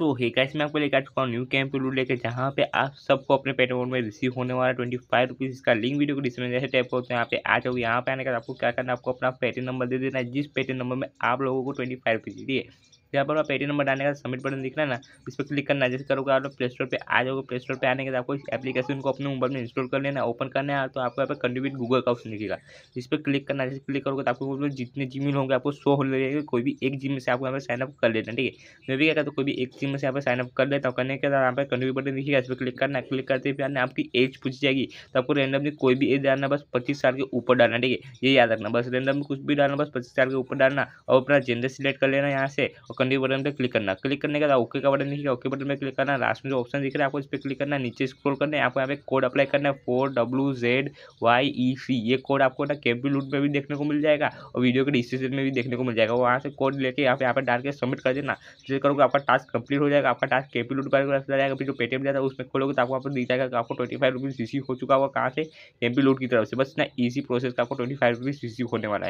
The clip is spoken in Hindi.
सो है गाइस मैं आपको लेकर चुका हूँ न्यू कैंप लूट लेकर जहाँ पे आप सबको अपने पेट अकाउंट में रिसीव होने वाला ट्वेंटी फाइव रुपीज़ इसका लिंक वीडियो को डिस्क्रिप्शन जैसे टाइप करते हैं यहाँ पे आ जाओ यहाँ पे आने का आपको क्या करना है आपको अपना पेटी नंबर दे देना है जिस पेटी नंबर में आप लोगों को ट्वेंटी फाइव रुपीज़ दिए यहाँ पर पेटी नंबर डालने का सबमिट बटन दिख रहा है ना इस पर क्लिक करना जैसे करोगे आप लोग प्ले स्टोर पर आ जाओगे प्ले स्टोर पर आने के बाद आपको इस एप्लीकेशन को अपने मोबाइल में इंस्टॉल कर लेना ओपन करना है तो आपको यहाँ पर कंट्रीब्यूट गूगल का ऑप्शन दिखेगा इस पर क्लिक करना जैसे क्लिक करोगे तो आपको जितने जिमिल होंगे आपको शो हो जाएगा कोई भी एक जिम से आपको यहाँ पर साइनअप कर लेना ठीक है मैं भी कहता हूँ कोई भी एक जिम में से यहाँ पर साइनअप कर लेता हूँ करने के बाद यहाँ पर कंटिन्यू बटन दिखेगा इस पर क्लिक करना है क्लिक करते ही आपकी एज पूछ जाएगी तो आपको रैंडमली कोई भी एज डालना बस पच्चीस साल के ऊपर डालना ठीक है ये याद रखना बस रैंडम कुछ भी डालना बस पच्चीस साल के ऊपर डालना और अपना जेंडर सिलेक्ट कर लेना यहाँ से और कंटिन्यू बटन पर क्लिक करना क्लिक करने के बाद ओके का बटन दिखेगा ओके बटन पर क्लिक करना लास्ट में जो ऑप्शन दिख रहा है आपको इस पर क्लिक करना नीचे स्क्रोल करना है आपको यहाँ पे कोड अप्लाई करना है four W Z Y E C ये कोड आपको ना कैम्पी लूट में भी देखने को मिल जाएगा और वीडियो के डिस्क्रिप्शन में भी देखने को मिल जाएगा वहाँ से कोड लेके आप यहाँ पर डाल के सबमिट कर देना जिससे करोगे आपका टास्क कंप्लीट हो जाएगा आपका टास्क के पी लूट बार चला जाएगा फिर जो पेटीएम जाता है उसमें खोलोगे तो आपको आपको दी जाएगा आपको ट्वेंटी फाइव रुपीज़ रिसीव हो चुका होगा कहाँ से एम पी लूट की तरफ से बस इतना ईजी प्रोसेस का आपको ट्वेंटी फाइव रुपीज़ रिसीव होने वाला है